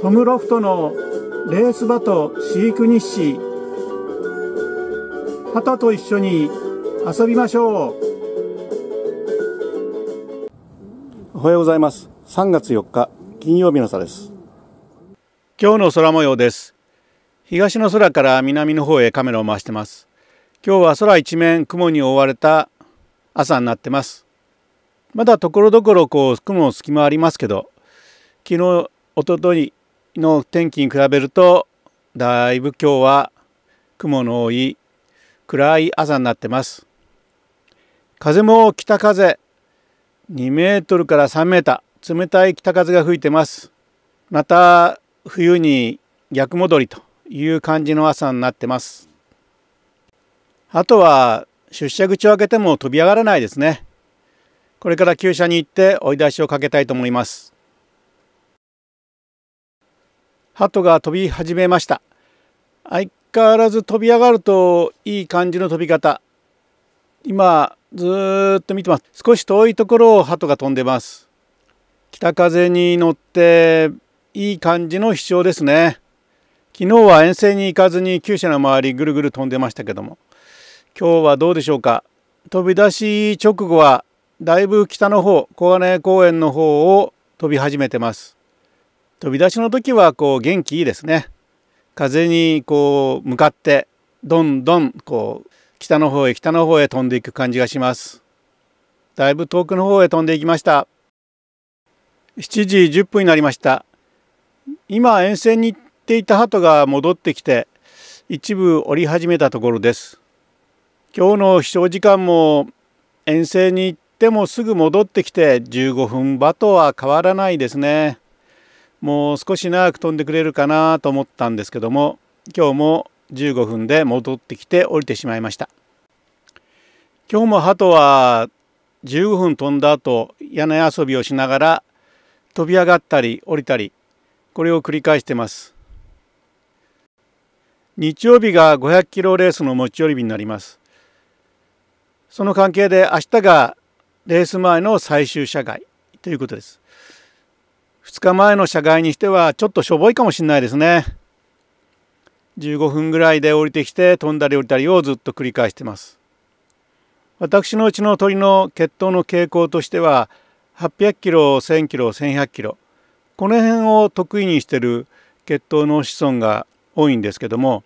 トムロフトのレース場と飼育日誌旗と一緒に遊びましょうおはようございます3月4日金曜日の朝です今日の空模様です東の空から南の方へカメラを回してます今日は空一面雲に覆われた朝になってますまだところどころこう雲の隙間ありますけど昨日一昨日の天気に比べるとだいぶ今日は雲の多い暗い朝になってます風も北風2メートルから3メーター冷たい北風が吹いてますまた冬に逆戻りという感じの朝になってますあとは出社口を開けても飛び上がらないですねこれから旧車に行って追い出しをかけたいと思います鳩が飛び始めました相変わらず飛び上がるといい感じの飛び方今ずっと見てます少し遠いところを鳩が飛んでます北風に乗っていい感じの飛翔ですね昨日は遠征に行かずに厩舎の周りぐるぐる飛んでましたけども今日はどうでしょうか飛び出し直後はだいぶ北の方小金公園の方を飛び始めてます飛び出しの時はこう元気いいですね風にこう向かってどんどんこう北の方へ北の方へ飛んでいく感じがしますだいぶ遠くの方へ飛んでいきました7時10分になりました今沿線に行っていた鳩が戻ってきて一部降り始めたところです今日の飛翔時間も遠征に行ってもすぐ戻ってきて15分場とは変わらないですねもう少し長く飛んでくれるかなと思ったんですけども今日も15分で戻ってきて降りてしまいました今日も鳩は15分飛んだ後屋根遊びをしながら飛び上がったり降りたりこれを繰り返してます日曜日が500キロレースの持ち寄り日になりますその関係で明日がレース前の最終社外ということです2日前の社外にしてはちょっとしょぼいかもしれないですね15分ぐらいで降りてきて飛んだり降りたりをずっと繰り返してます私のうちの鳥の血統の傾向としては800キロ1000キロ1100キロこの辺を得意にしてる血統の子孫が多いんですけども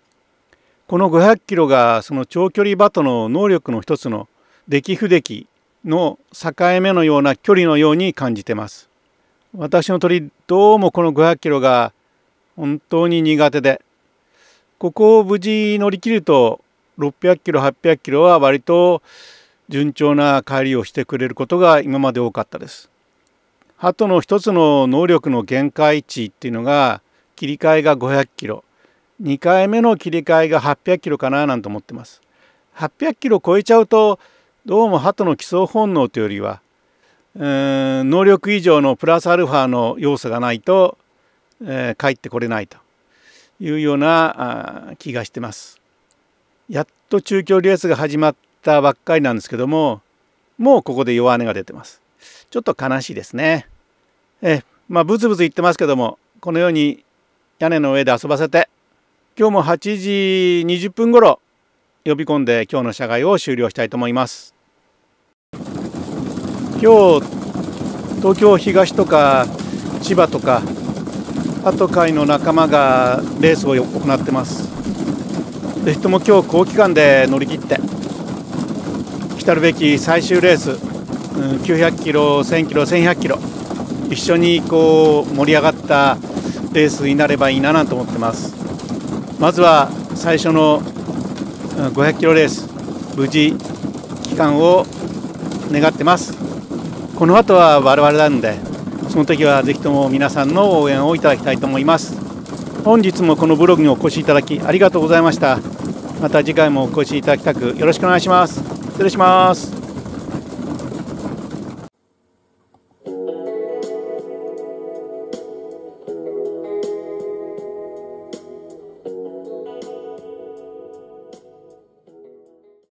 この500キロがその長距離バトの能力の一つの出来不出来の境目のような距離のように感じてます。私の鳥どうもこの500キロが本当に苦手でここを無事乗り切ると600キロ800キロは割と順調な帰りをしてくれることが今まで多かったです。鳩の一つの能力の限界値っていうのが切り替えが500キロ2回目の切り替えが800キロかななんて思ってます。800キロ超えちゃうとどうも鳩の基礎本能というよりは能力以上のプラスアルファの要素がないと、えー、帰ってこれないというような気がしてます。やっと中距離レースが始まったばっかりなんですけどももうここで弱音が出てます。ちょっと悲しいですね。えまあブツブツ言ってますけどもこのように屋根の上で遊ばせて今日も8時20分ごろ呼び込んで今日の社外を終了したいと思います。今日東京東とか千葉とかあと会の仲間がレースを行ってますぜひとも今日好期間で乗り切って来るべき最終レース900キロ1000キロ1100キロ一緒にこう盛り上がったレースになればいいななんて思ってますまずは最初の500キロレース無事期間を願ってますこの後は我々なんでその時はぜひとも皆さんの応援をいただきたいと思います本日もこのブログにお越しいただきありがとうございましたまた次回もお越しいただきたくよろしくお願いします失礼します